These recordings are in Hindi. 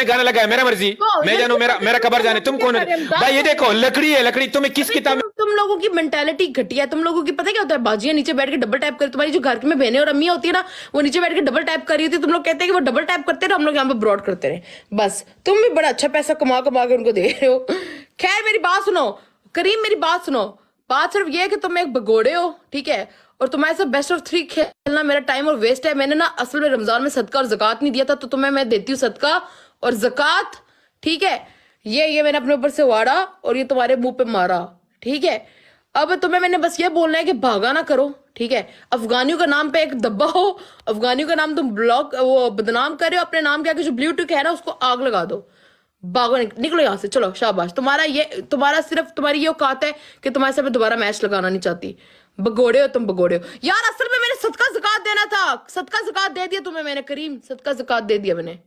मैंने गाना लगाया मेरा मर्जी मैं जानू मेरा मेरा कबर जाने तुम कौन भाई ये देखो लकड़ी है लकड़ी तुम्हें किस किताब में तुम लोगों की मेंटेलिटी घटिया तुम लोगों की पता क्या होता है बाजिया नीचे बैठ के डबल टाइप कर तुम्हारी जो घर में बहने और अम्मी होती है ना वो नीचे बैठ के डबल टाइप कर रही होती तुम लोग कहते हैं कि वो डबल टाइप करते रहे हम लोग यहाँ पे ब्रॉड करते रहे बस तुम भी बड़ा अच्छा पैसा कमा कमा के उनको दे रहे हो खैर मेरी बात सुनो करीम मेरी बात सुनो बात सिर्फ ये है कि तुम एक भगोड़े हो ठीक है और तुम्हारे साथ बेस्ट ऑफ थ्री खेलना मेरा टाइम और वेस्ट है मैंने ना असल में रमजान में सदका और जकत नहीं दिया था तो तुम्हें मैं देती हूँ सदका और जक़ात ठीक है ये ये मैंने अपने ऊपर से वाड़ा और ये तुम्हारे मुंह पे मारा ठीक है अब तुम्हें मैंने बस ये बोलना है कि भागा ना करो ठीक है अफगानियों का नाम पे एक दब्बा हो अफगानियों का नाम तुम ब्लॉक वो बदनाम कर रहे हो अपने नाम के आगे जो ब्लू है ना उसको आग लगा दो भागो निकलो यहां से चलो शाबाश तुम्हारा ये तुम्हारा सिर्फ तुम्हारी ये औकात है कि तुम्हारे साथ दोबारा मैच लगाना नहीं चाहती बगोड़े हो तुम बगोड़े हो यार असल में मैंने सदका जक़ात देना था सदका जक़ात दे दिया तुम्हें मैंने करीम सदका जक़ात दे दिया मैंने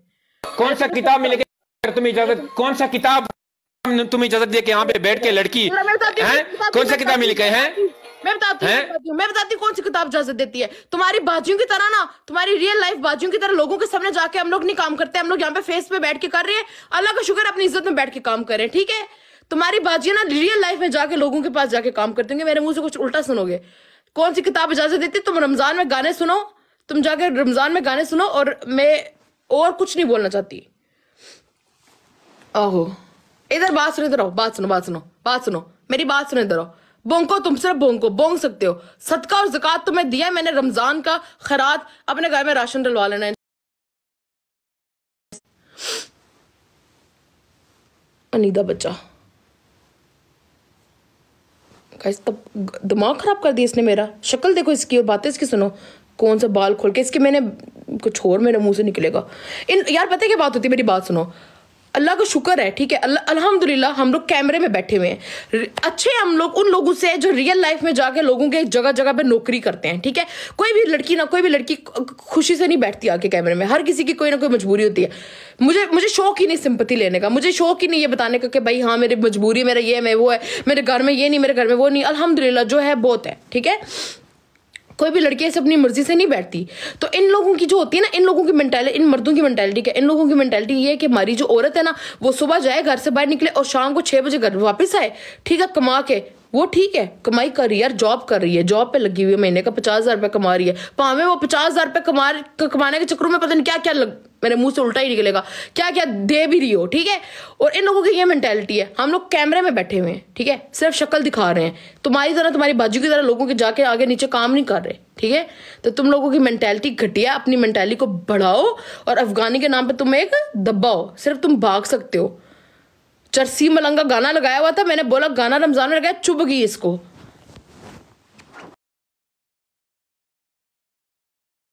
कौन सा किताब में लेके तुम इजाजत कौन सा किताब तुम इजाजत दे के यहाँ पे बैठ के लड़की है कौन सा किताब में लिखे है मैं बताती हूँ मैं बताती कौन सी किताब इजाजत देती है तुम्हारी बाजियों की तरह ना तुम्हारी रियल लाइफ बाजियों की तरह लोगों के सामने जाके हम लोग नहीं काम करते हम लोग यहाँ पे फेस पे बैठ के कर रहे हैं अल्लाह का शुक्र अपनी इज्जत में बैठ के काम हैं ठीक है तुम्हारी बाजिया ना रियल लाइफ में जाके लोगों के पास जाके काम करते होंगे मेरे मुंह से कुछ उल्टा सुनोगे कौन सी किताब इजाजत देती है तुम रमजान में गाने सुनो तुम जाकर रमजान में गाने सुनो और मैं और कुछ नहीं बोलना चाहती ओहो इधर बात सुनो इधर आओ बात सुनो बात सुनो बात सुनो मेरी बात सुनो इधर आओ बोंको तुम सिर्फ बोंको बोंग सकते हो सदका और जक़ात तो मैं दिया मैंने रमजान का खरात अपने घर में राशन डलवा लेना है अनीदा बच्चा तब दिमाग खराब कर दिया इसने मेरा शक्ल देखो इसकी और बातें इसकी सुनो कौन सा बाल खोल के इसके मैंने कुछ और मेरे मुंह से निकलेगा इन यार पता है क्या बात होती है मेरी बात सुनो अल्लाह का शुक्र है ठीक है अल्लाह अल्हम्दुलिल्लाह हम लोग कैमरे में बैठे हुए हैं अच्छे हम लोग उन लोगों से जो रियल लाइफ में जाके लोगों के जगह जगह पे नौकरी करते हैं ठीक है कोई भी लड़की ना कोई भी लड़की खुशी से नहीं बैठती आके कैमरे में हर किसी की कोई ना कोई मजबूरी होती है मुझे मुझे शौक ही नहीं सिंपत्ति लेने का मुझे शौक ही नहीं ये बताने का कि भाई हाँ मेरी मजबूरी मेरा ये है मैं वो है मेरे घर में ये नहीं मेरे घर में वो नहीं अलहमदिल्ला जो है बहुत है ठीक है कोई भी लड़की ऐसे अपनी मर्जी से नहीं बैठती तो इन लोगों की जो होती है ना इन लोगों की मैंटेलिटी इन मर्दों की मैंटेलिटी क्या इन लोगों की मैंटेलिटी ये है कि हमारी जो औरत है ना वो सुबह जाए घर से बाहर निकले और शाम को छः बजे घर वापस आए ठीक है कमा के वो ठीक है कमाई कर रही है यार जॉब कर रही है जॉब पे लगी हुई है महीने का पचास हजार रुपये कमा रही है पावे वो पचास हजार रुपये कमा कमाने के चक्करों में पता नहीं क्या क्या लग मेरे मुंह से उल्टा ही निकलेगा क्या क्या दे भी रही हो ठीक है और इन लोगों की ये मैंटेलिटी है हम लोग कैमरे में बैठे हुए हैं ठीक है सिर्फ शक्ल दिखा रहे हैं तुम्हारी तरह तुम्हारी बाजू की तरह लोगों के जाके आगे नीचे काम नहीं कर रहे ठीक है तो तुम लोगों की मैंटेलिटी घटिया अपनी मैंटेलिटी को बढ़ाओ और अफगानी के नाम पर तुम एक दबाओ सिर्फ तुम भाग सकते हो चरसी मलंग का गाना लगाया हुआ था मैंने बोला गाना रमजान में लगाया चुभ गई इसको